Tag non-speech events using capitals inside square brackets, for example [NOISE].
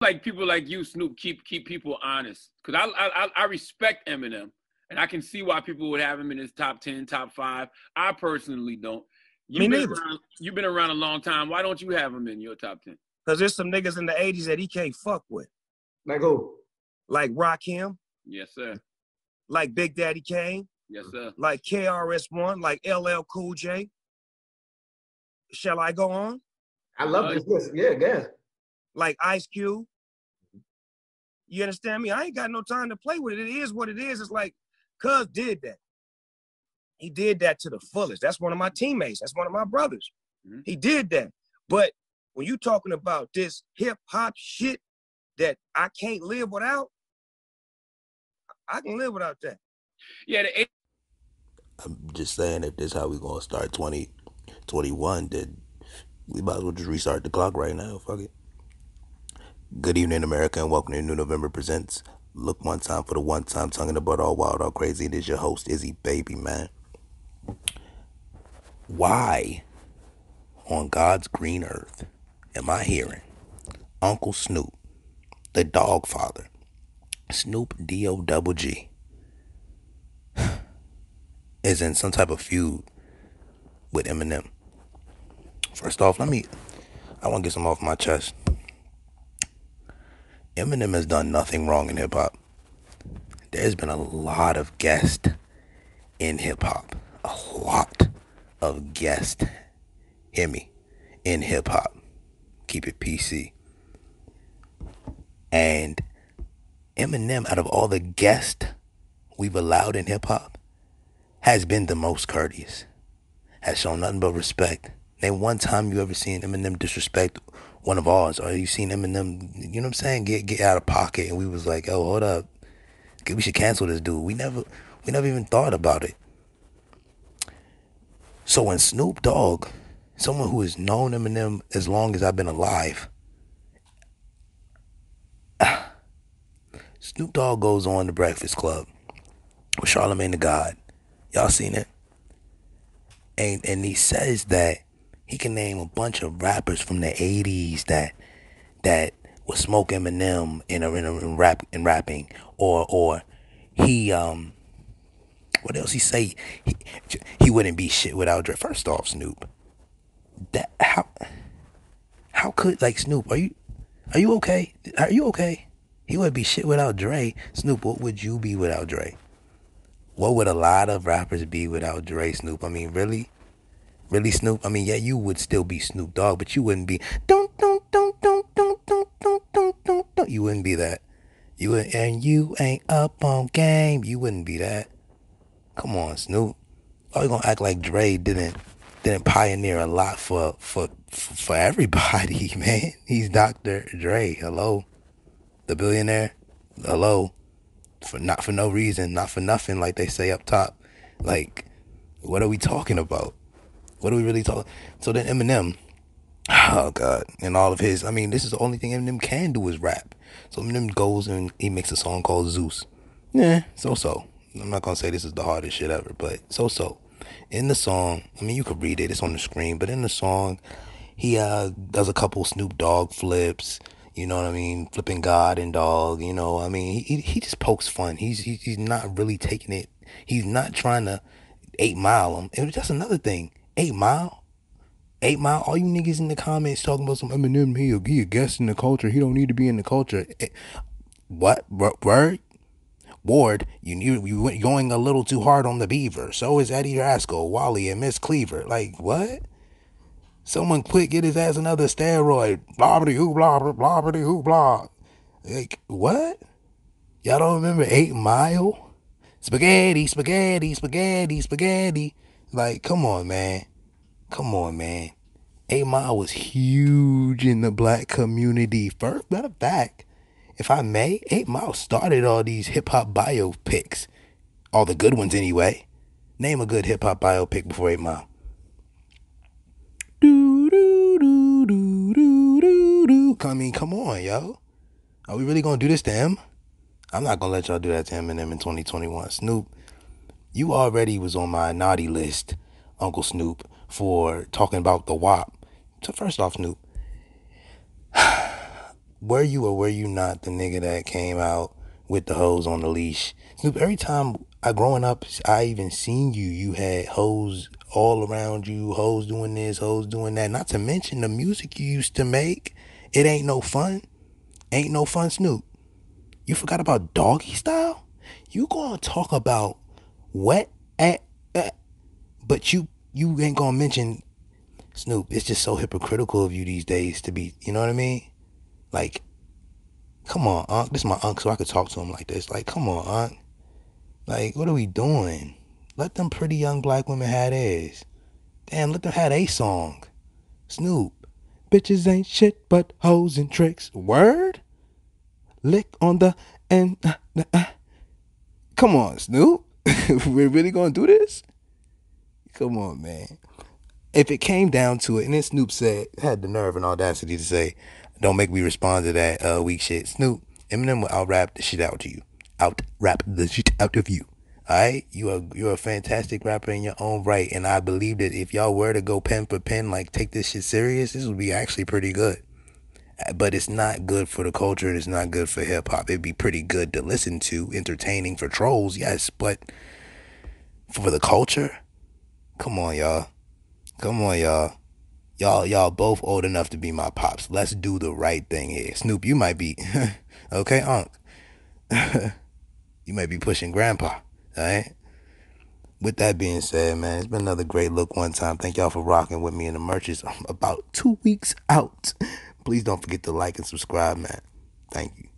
like people like you, Snoop, keep keep people honest. Cause I I I respect Eminem, and I can see why people would have him in his top ten, top five. I personally don't. You've Me been neither. Around, you've been around a long time. Why don't you have him in your top ten? Cause there's some niggas in the '80s that he can't fuck with. Like who? Like Rakim. Yes, sir. Like Big Daddy Kane. Yes, sir. Like KRS-One. Like LL Cool J. Shall I go on? I love uh, this Yeah, yeah. Like Ice Cube. You understand me? I ain't got no time to play with it. It is what it is. It's like, Cuz did that. He did that to the fullest. That's one of my teammates. That's one of my brothers. Mm-hmm. He did that. But when you talking about this hip hop shit that I can't live without, I can live without that. Yeah. The- I'm just saying, if this how we gonna start 2021, 20, then we might as well just restart the clock right now. Fuck it. Good evening, America, and welcome to New November Presents. Look one time for the one time talking about all wild, all crazy. It is your host, Izzy Baby, man. Why on God's green earth am I hearing Uncle Snoop, the dog father, Snoop D O double G, [SIGHS] is in some type of feud with Eminem? First off, let me, I want to get some off my chest. Eminem has done nothing wrong in hip hop. There's been a lot of guests in hip hop. A lot of guests. Hear me. In hip hop. Keep it PC. And Eminem, out of all the guests we've allowed in hip hop, has been the most courteous, has shown nothing but respect. Name one time you ever seen Eminem disrespect one of ours, or oh, you seen Eminem? them, you know what I'm saying? Get get out of pocket, and we was like, oh, hold up, we should cancel this dude. We never we never even thought about it. So when Snoop Dogg, someone who has known Eminem as long as I've been alive, [SIGHS] Snoop Dogg goes on the Breakfast Club with Charlemagne the God. Y'all seen it? And and he says that he can name a bunch of rappers from the '80s that that was smoke Eminem in a, in, a, in rap in rapping, or or he um what else he say? He, he wouldn't be shit without Dre. First off, Snoop, that how how could like Snoop? Are you are you okay? Are you okay? He would be shit without Dre. Snoop, what would you be without Dre? What would a lot of rappers be without Dre? Snoop, I mean, really? Really, Snoop? I mean, yeah, you would still be Snoop Dogg, but you wouldn't be don't don't don't don't don't don't don't don't don't don't. You wouldn't be that. You would, and you ain't up on game. You wouldn't be that. Come on, Snoop. Are you gonna act like Dre didn't didn't pioneer a lot for for for everybody, [LAUGHS] man? He's Dr. Dre. Hello, the billionaire. Hello, for not for no reason, not for nothing, like they say up top. Like, what are we talking about? What are we really talking? So then Eminem, oh god, and all of his. I mean, this is the only thing Eminem can do is rap. So Eminem goes and he makes a song called Zeus. Yeah, so so. I'm not gonna say this is the hardest shit ever, but so so. In the song, I mean, you could read it. It's on the screen, but in the song, he uh, does a couple Snoop Dogg flips. You know what I mean? Flipping God and dog. You know, I mean, he he just pokes fun. He's he's not really taking it. He's not trying to eight mile him. And that's another thing. Eight Mile. Eight Mile. All you niggas in the comments talking about some Eminem. He a, he a guest in the culture. He don't need to be in the culture. Eh, what word? Ward, you knew you went going a little too hard on the Beaver. So is Eddie Rascal, Wally, and Miss Cleaver. Like what? Someone quick get his ass another steroid. Blah blah hoo blah blah blah blah hoo blah. Like what? Y'all don't remember Eight Mile? Spaghetti, spaghetti, spaghetti, spaghetti. Like come on, man. Come on, man. A Mile was huge in the black community. First, matter of fact, if I may, 8 Mile started all these hip hop biopics. All the good ones, anyway. Name a good hip hop biopic before 8 Mile. Do, do, do, do, do, do, do. I mean, come on, yo. Are we really going to do this to him? I'm not going to let y'all do that to Eminem in 2021. Snoop, you already was on my naughty list, Uncle Snoop for talking about the WAP. So first off, Snoop, [SIGHS] were you or were you not the nigga that came out with the hose on the leash? Snoop, every time I growing up, I even seen you. You had hoes all around you, hoes doing this, hoes doing that. Not to mention the music you used to make. It ain't no fun. Ain't no fun, Snoop. You forgot about doggy style? You gonna talk about wet at, at but you you ain't gonna mention Snoop. It's just so hypocritical of you these days to be, you know what I mean? Like, come on, Unc. This is my Unc, so I could talk to him like this. Like, come on, Unc. Like, what are we doing? Let them pretty young black women have theirs. Damn, let them have a song. Snoop. Bitches ain't shit but hoes and tricks. Word? Lick on the and. [LAUGHS] Come on, Snoop. [LAUGHS] We're really gonna do this? Come on, man. If it came down to it, and then Snoop said, had the nerve and audacity to say, don't make me respond to that uh, weak shit. Snoop, Eminem will out rap the shit out to you. Out rap the shit out of you. Alright? You are you're a fantastic rapper in your own right. And I believe that if y'all were to go pen for pen, like take this shit serious, this would be actually pretty good. Uh, but it's not good for the culture and it's not good for hip hop. It'd be pretty good to listen to, entertaining for trolls, yes, but for the culture, Come on, y'all. Come on, y'all. Y'all, y'all both old enough to be my pops. Let's do the right thing here. Snoop, you might be [LAUGHS] okay, Unc. [LAUGHS] you might be pushing grandpa. All right. With that being said, man, it's been another great look one time. Thank y'all for rocking with me in the merch is about two weeks out. Please don't forget to like and subscribe, man. Thank you.